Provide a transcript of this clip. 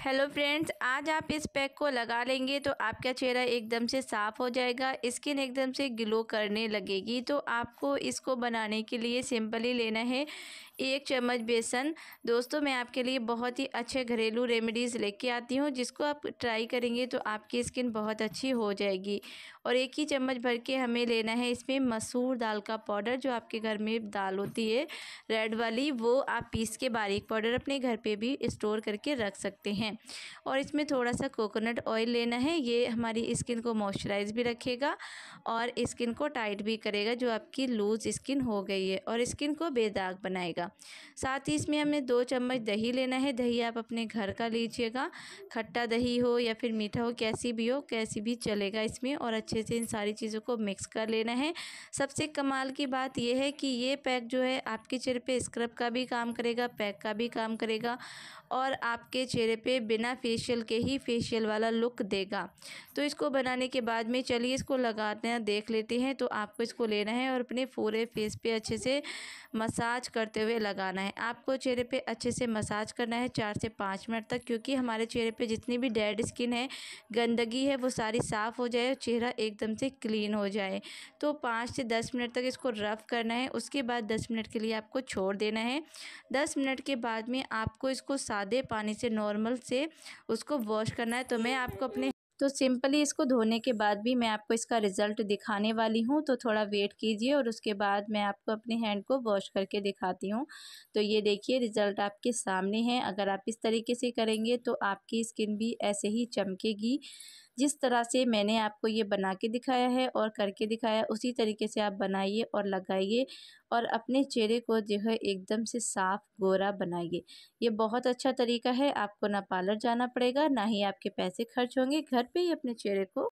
hello friends आज आप इस पैक को लगा लेंगे तो आपका चेहरा एकदम से साफ़ हो जाएगा स्किन एकदम से ग्लो करने लगेगी तो आपको इसको बनाने के लिए सिंपली लेना है एक चम्मच बेसन दोस्तों मैं आपके लिए बहुत ही अच्छे घरेलू रेमेडीज़ लेके आती हूँ जिसको आप ट्राई करेंगे तो आपकी स्किन बहुत अच्छी हो जाएगी और एक ही चम्मच भर के हमें लेना है इसमें मसूर दाल का पाउडर जो आपके घर में दाल होती है रेड वाली वो आप पीस के बारीक पाउडर अपने घर पर भी स्टोर करके रख सकते सकते हैं और इसमें थोड़ा सा कोकोनट ऑयल लेना है ये हमारी स्किन को मॉइस्चराइज भी रखेगा और स्किन को टाइट भी करेगा जो आपकी लूज स्किन हो गई है और स्किन को बेदाग बनाएगा साथ ही इसमें हमें दो चम्मच दही लेना है दही आप अपने घर का लीजिएगा खट्टा दही हो या फिर मीठा हो कैसी भी हो कैसी भी चलेगा इसमें और अच्छे से इन सारी चीज़ों को मिक्स कर लेना है सबसे कमाल की बात यह है कि ये पैक जो है आपके चेहरे पे स्क्रब का भी काम करेगा पैक का भी काम करेगा और आपके चेहरे पे बिना फेशियल के ही फेशियल वाला लुक देगा तो इसको बनाने के बाद में चलिए इसको लगाते हैं देख लेते हैं तो आपको इसको लेना है और अपने पूरे फेस पे अच्छे से मसाज करते हुए लगाना है आपको चेहरे पे अच्छे से मसाज करना है चार से पाँच मिनट तक क्योंकि हमारे चेहरे पर जितनी भी डेड स्किन है गंदगी है वो सारी साफ़ हो जाए और चेहरा एकदम से क्लीन हो जाए तो पाँच से दस मिनट तक इसको रफ़ करना है उसके बाद दस मिनट के लिए आपको छोड़ देना है दस मिनट के बाद में आपको इसको सादे पानी से नॉर्मल नॉर्मल से उसको वॉश करना है तो मैं आपको अपने तो सिंपली इसको धोने के बाद भी मैं आपको इसका रिज़ल्ट दिखाने वाली हूँ तो थोड़ा वेट कीजिए और उसके बाद मैं आपको अपने हैंड को वॉश करके दिखाती हूँ तो ये देखिए रिज़ल्ट आपके सामने है अगर आप इस तरीके से करेंगे तो आपकी स्किन भी ऐसे ही चमकेगी जिस तरह से मैंने आपको ये बना के दिखाया है और करके दिखाया उसी तरीके से आप बनाइए और लगाइए और अपने चेहरे को जो है एकदम से साफ गोरा बनाइए ये बहुत अच्छा तरीका है आपको ना पार्लर जाना पड़ेगा ना ही आपके पैसे खर्च होंगे घर पे ही अपने चेहरे को